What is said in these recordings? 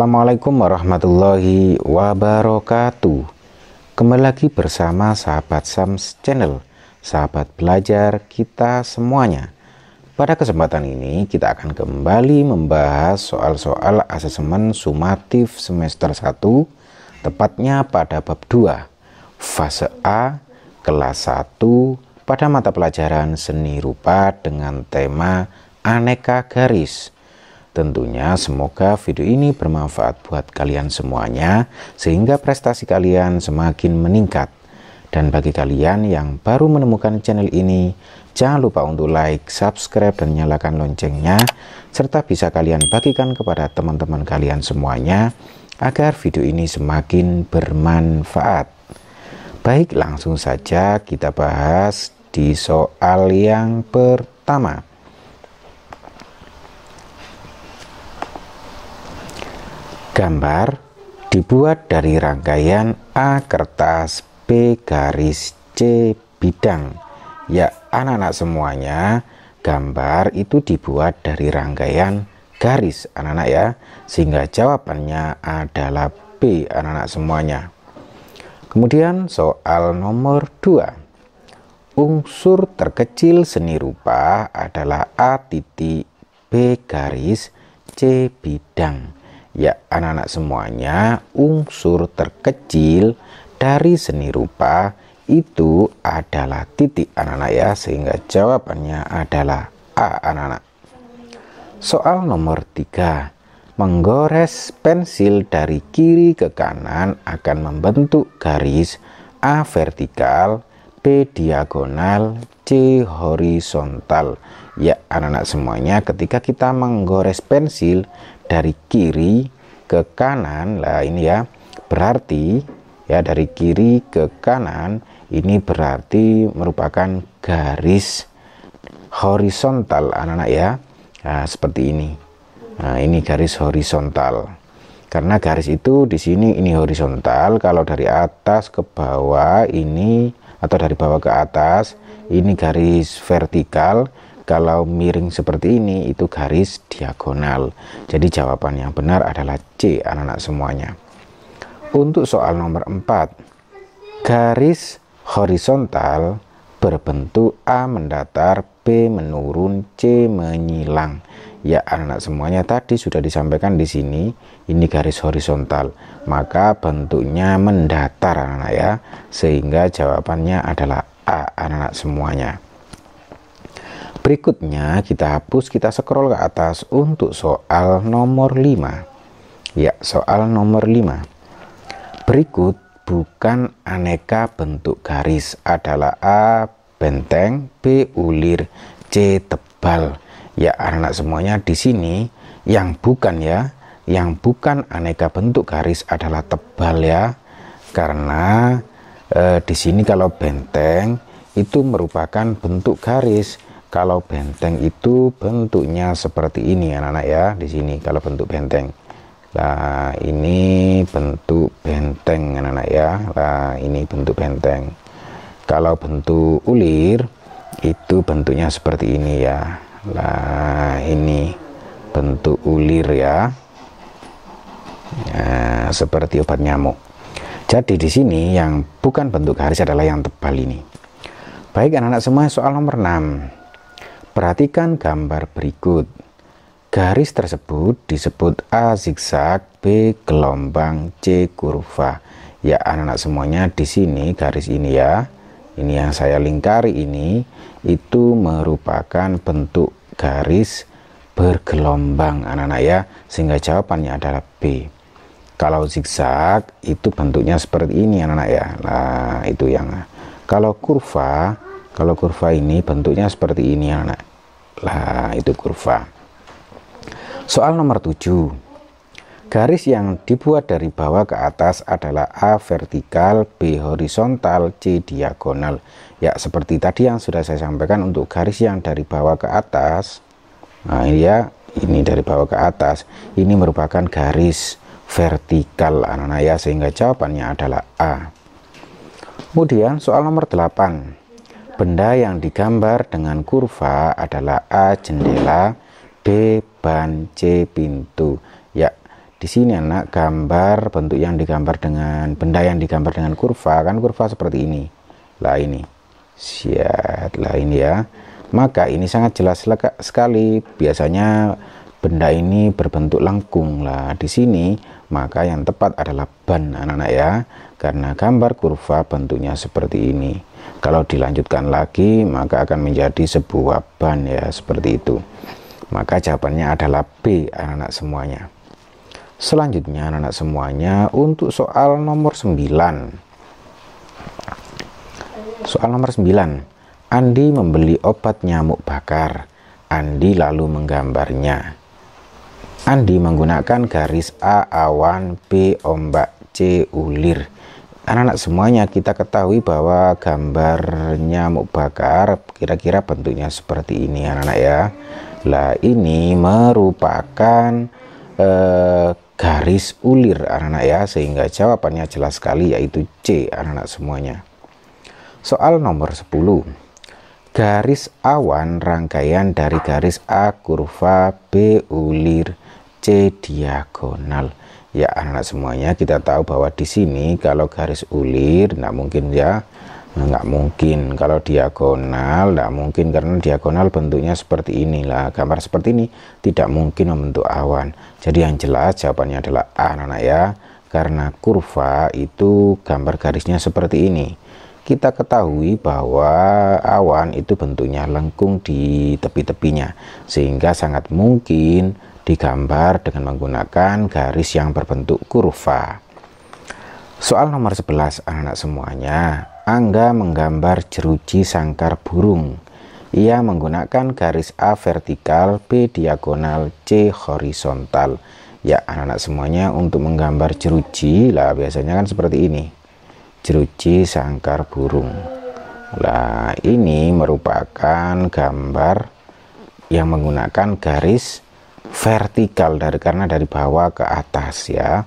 Assalamualaikum warahmatullahi wabarakatuh Kembali lagi bersama sahabat Sams Channel Sahabat belajar kita semuanya Pada kesempatan ini kita akan kembali membahas soal-soal asesmen sumatif semester 1 Tepatnya pada bab 2 Fase A kelas 1 pada mata pelajaran seni rupa dengan tema aneka garis Tentunya semoga video ini bermanfaat buat kalian semuanya sehingga prestasi kalian semakin meningkat. Dan bagi kalian yang baru menemukan channel ini, jangan lupa untuk like, subscribe, dan nyalakan loncengnya, serta bisa kalian bagikan kepada teman-teman kalian semuanya agar video ini semakin bermanfaat. Baik, langsung saja kita bahas di soal yang pertama. Gambar dibuat dari rangkaian A kertas, B garis, C bidang. Ya, anak-anak semuanya, gambar itu dibuat dari rangkaian garis, anak-anak ya. Sehingga jawabannya adalah B, anak-anak semuanya. Kemudian soal nomor 2 unsur terkecil seni rupa adalah A titik B garis C bidang ya anak-anak semuanya, unsur terkecil dari seni rupa itu adalah titik anak-anak ya, sehingga jawabannya adalah A anak-anak. Soal nomor 3. Menggores pensil dari kiri ke kanan akan membentuk garis A vertikal, B diagonal, C horizontal. Ya, anak-anak semuanya, ketika kita menggores pensil, dari kiri ke kanan lah ini ya berarti ya dari kiri ke kanan ini berarti merupakan garis horizontal anak-anak ya nah, seperti ini nah ini garis horizontal karena garis itu di sini ini horizontal kalau dari atas ke bawah ini atau dari bawah ke atas ini garis vertikal kalau miring seperti ini itu garis diagonal. Jadi jawaban yang benar adalah C anak-anak semuanya. Untuk soal nomor 4, garis horizontal berbentuk A mendatar, B menurun, C menyilang. Ya anak-anak semuanya tadi sudah disampaikan di sini, ini garis horizontal, maka bentuknya mendatar anak-anak ya, sehingga jawabannya adalah A anak-anak semuanya. Berikutnya kita hapus, kita scroll ke atas untuk soal nomor 5. Ya, soal nomor 5. Berikut bukan aneka bentuk garis adalah A benteng, B ulir, C tebal. Ya, anak semuanya di sini yang bukan ya, yang bukan aneka bentuk garis adalah tebal ya. Karena eh, di sini kalau benteng itu merupakan bentuk garis kalau benteng itu bentuknya seperti ini anak-anak ya di sini kalau bentuk benteng. Nah, ini bentuk benteng anak-anak ya. Nah, ini bentuk benteng. Kalau bentuk ulir itu bentuknya seperti ini ya. Nah, ini bentuk ulir ya. Nah, seperti obat nyamuk. Jadi di sini yang bukan bentuk garis adalah yang tebal ini. Baik anak-anak semua soal nomor 6. Perhatikan gambar berikut. Garis tersebut disebut A zigzag, B gelombang, C kurva. Ya anak-anak semuanya di sini garis ini ya. Ini yang saya lingkari ini itu merupakan bentuk garis bergelombang anak-anak ya. Sehingga jawabannya adalah B. Kalau zigzag itu bentuknya seperti ini anak-anak ya. Nah, itu yang. Kalau kurva, kalau kurva ini bentuknya seperti ini anak lah itu kurva soal nomor 7 garis yang dibuat dari bawah ke atas adalah A vertikal B horizontal C diagonal ya seperti tadi yang sudah saya sampaikan untuk garis yang dari bawah ke atas nah ya ini dari bawah ke atas ini merupakan garis vertikal anak-anak ya sehingga jawabannya adalah A kemudian soal nomor 8 Benda yang digambar dengan kurva adalah A jendela, b ban, C pintu. Ya, di sini anak gambar bentuk yang digambar dengan benda yang digambar dengan kurva kan kurva seperti ini. Lah ini. Siat lah ini ya. Maka ini sangat jelas sekali. Biasanya benda ini berbentuk lengkung lah. Di sini maka yang tepat adalah ban anak-anak ya. Karena gambar kurva bentuknya seperti ini. Kalau dilanjutkan lagi, maka akan menjadi sebuah ban ya, seperti itu. Maka jawabannya adalah B, anak-anak semuanya. Selanjutnya, anak-anak semuanya, untuk soal nomor 9. Soal nomor 9. Andi membeli obat nyamuk bakar. Andi lalu menggambarnya. Andi menggunakan garis A awan, B ombak, C ulir anak-anak semuanya kita ketahui bahwa gambar nyamuk bakar kira-kira bentuknya seperti ini anak-anak ya lah ini merupakan eh, garis ulir anak-anak ya sehingga jawabannya jelas sekali yaitu C anak-anak semuanya soal nomor 10 garis awan rangkaian dari garis A kurva B ulir C diagonal. Ya anak semuanya kita tahu bahwa di sini kalau garis ulir nggak mungkin ya nggak mungkin kalau diagonal nggak mungkin karena diagonal bentuknya seperti inilah gambar seperti ini tidak mungkin membentuk awan jadi yang jelas jawabannya adalah A anak, -anak ya karena kurva itu gambar garisnya seperti ini kita ketahui bahwa awan itu bentuknya lengkung di tepi-tepinya sehingga sangat mungkin digambar dengan menggunakan garis yang berbentuk kurva. Soal nomor 11 anak-anak semuanya, Angga menggambar jeruji sangkar burung. Ia menggunakan garis A vertikal, B diagonal, C horizontal. Ya anak-anak semuanya untuk menggambar jeruji lah biasanya kan seperti ini jeruji sangkar burung. Lah, ini merupakan gambar yang menggunakan garis vertikal dari karena dari bawah ke atas ya.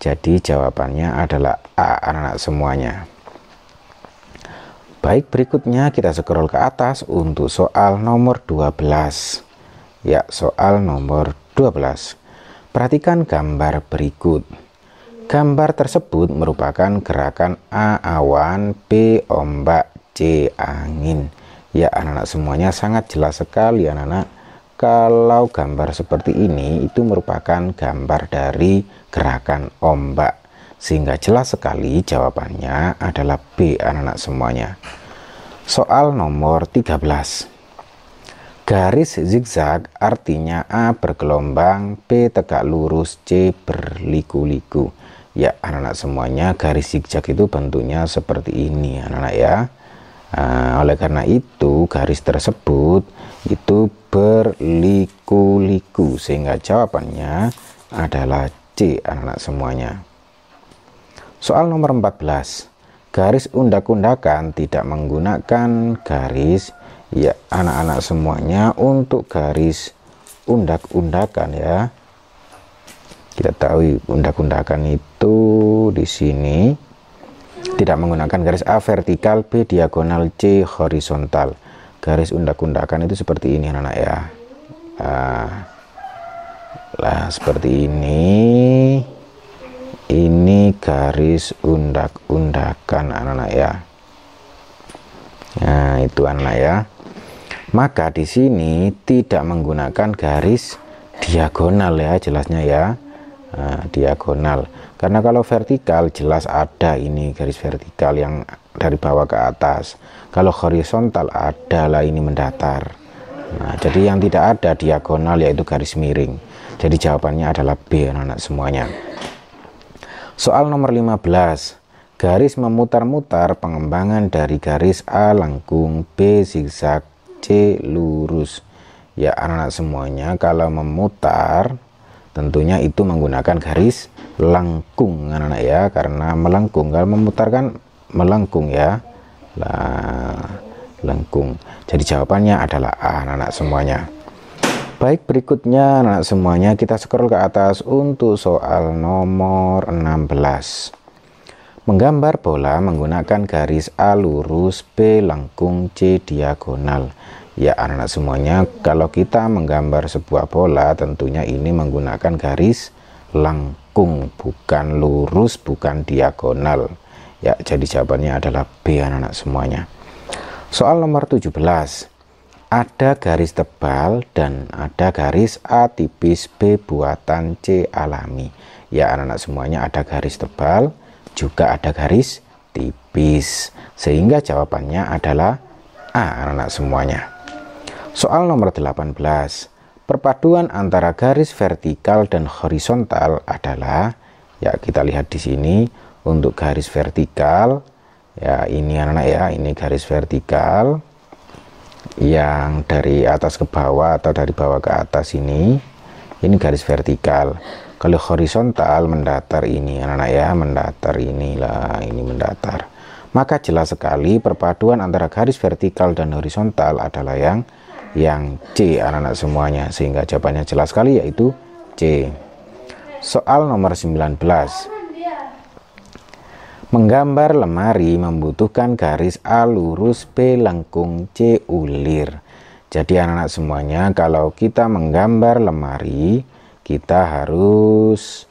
Jadi jawabannya adalah A anak-anak semuanya. Baik, berikutnya kita scroll ke atas untuk soal nomor 12. Ya, soal nomor 12. Perhatikan gambar berikut. Gambar tersebut merupakan gerakan A awan, B ombak, C angin. Ya anak-anak semuanya sangat jelas sekali anak-anak. Kalau gambar seperti ini itu merupakan gambar dari gerakan ombak. Sehingga jelas sekali jawabannya adalah B anak-anak semuanya. Soal nomor 13. Garis zigzag artinya A bergelombang, B tegak lurus, C berliku-liku. Ya, anak-anak semuanya garis zigzag itu bentuknya seperti ini, anak-anak ya. Nah, oleh karena itu, garis tersebut itu berliku-liku sehingga jawabannya adalah C, anak-anak semuanya. Soal nomor 14. Garis undak-undakan tidak menggunakan garis ya anak-anak semuanya untuk garis undak-undakan ya kita tahu undak-undakan itu di sini tidak menggunakan garis A vertikal B diagonal C horizontal garis undak-undakan itu seperti ini anak-anak ya nah, lah seperti ini ini garis undak-undakan anak-anak ya nah itu anak ya maka di sini tidak menggunakan garis diagonal ya jelasnya ya nah, diagonal karena kalau vertikal jelas ada ini garis vertikal yang dari bawah ke atas kalau horizontal adalah ini mendatar nah jadi yang tidak ada diagonal yaitu garis miring jadi jawabannya adalah B anak-anak semuanya soal nomor 15 garis memutar-mutar pengembangan dari garis A lengkung B zigzag C lurus. Ya anak-anak semuanya kalau memutar tentunya itu menggunakan garis lengkung anak-anak ya karena melengkung kalau memutar kan melengkung ya lah lengkung jadi jawabannya adalah A anak-anak semuanya baik berikutnya anak semuanya kita scroll ke atas untuk soal nomor 16 menggambar bola menggunakan garis A lurus B lengkung C diagonal Ya anak-anak semuanya, kalau kita menggambar sebuah pola, tentunya ini menggunakan garis langkung, bukan lurus, bukan diagonal. Ya, jadi jawabannya adalah B anak-anak semuanya. Soal nomor 17. Ada garis tebal dan ada garis A tipis B buatan C alami. Ya anak-anak semuanya ada garis tebal, juga ada garis tipis. Sehingga jawabannya adalah A anak-anak semuanya. Soal nomor 18. Perpaduan antara garis vertikal dan horizontal adalah ya kita lihat di sini untuk garis vertikal ya ini anak ya ini garis vertikal yang dari atas ke bawah atau dari bawah ke atas ini ini garis vertikal kalau horizontal mendatar ini anak-anak ya mendatar inilah ini mendatar maka jelas sekali perpaduan antara garis vertikal dan horizontal adalah yang yang C anak-anak semuanya sehingga jawabannya jelas sekali yaitu C soal nomor 19 menggambar lemari membutuhkan garis A lurus B lengkung C ulir jadi anak-anak semuanya kalau kita menggambar lemari kita harus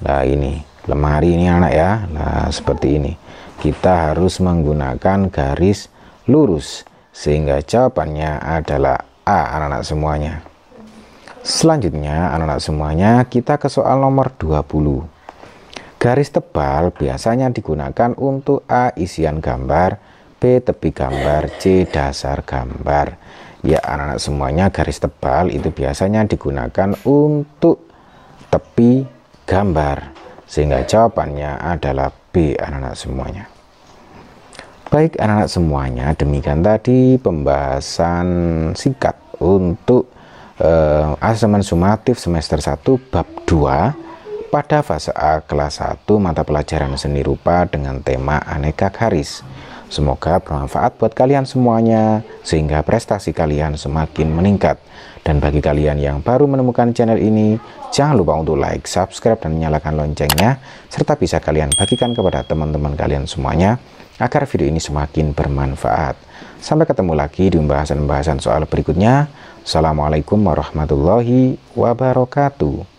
nah ini lemari ini anak ya nah seperti ini kita harus menggunakan garis lurus sehingga jawabannya adalah A anak-anak semuanya. Selanjutnya anak-anak semuanya kita ke soal nomor 20. Garis tebal biasanya digunakan untuk A isian gambar, B tepi gambar, C dasar gambar. Ya anak-anak semuanya garis tebal itu biasanya digunakan untuk tepi gambar. Sehingga jawabannya adalah B anak-anak semuanya. Baik anak-anak semuanya, demikian tadi pembahasan singkat untuk eh, asesmen sumatif semester 1 bab 2 pada fase A kelas 1 mata pelajaran seni rupa dengan tema aneka garis. Semoga bermanfaat buat kalian semuanya sehingga prestasi kalian semakin meningkat. Dan bagi kalian yang baru menemukan channel ini, jangan lupa untuk like, subscribe, dan nyalakan loncengnya, serta bisa kalian bagikan kepada teman-teman kalian semuanya agar video ini semakin bermanfaat. Sampai ketemu lagi di pembahasan-pembahasan soal berikutnya. Assalamualaikum warahmatullahi wabarakatuh.